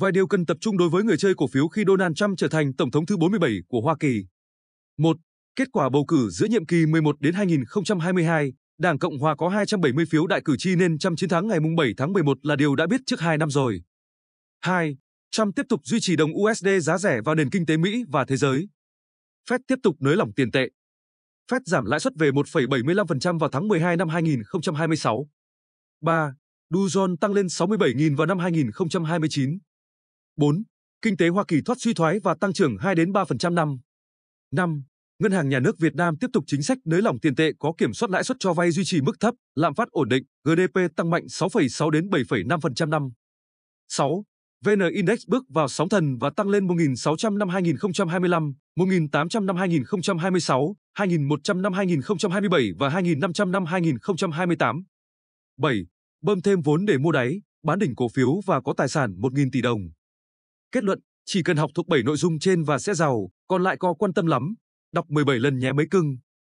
Vài điều cần tập trung đối với người chơi cổ phiếu khi Donald Trump trở thành tổng thống thứ 47 của Hoa Kỳ. 1. Kết quả bầu cử giữa nhiệm kỳ 11 đến 2022, Đảng Cộng hòa có 270 phiếu đại cử tri nên Trump chiến thắng ngày 7 tháng 11 là điều đã biết trước 2 năm rồi. 2. Trump tiếp tục duy trì đồng USD giá rẻ vào nền kinh tế Mỹ và thế giới. Fed tiếp tục nới lỏng tiền tệ. Fed giảm lãi suất về 1,75% vào tháng 12 năm 2026. 3. Dow Jones tăng lên 67.000 vào năm 2029. 4. Kinh tế Hoa Kỳ thoát suy thoái và tăng trưởng 2 đến 3% năm. 5. Ngân hàng Nhà nước Việt Nam tiếp tục chính sách nới lỏng tiền tệ có kiểm soát lãi suất cho vay duy trì mức thấp, lạm phát ổn định, GDP tăng mạnh 6,6 đến 7,5% năm. 6. VN Index bước vào sóng thần và tăng lên 1.600 năm 2025, 1.800 năm 2026, 2.100 năm 2027 và 2.500 năm 2028. 7. Bơm thêm vốn để mua đáy, bán đỉnh cổ phiếu và có tài sản 1.000 tỷ đồng. Kết luận, chỉ cần học thuộc 7 nội dung trên và sẽ giàu, còn lại có quan tâm lắm. Đọc 17 lần nhé mấy cưng.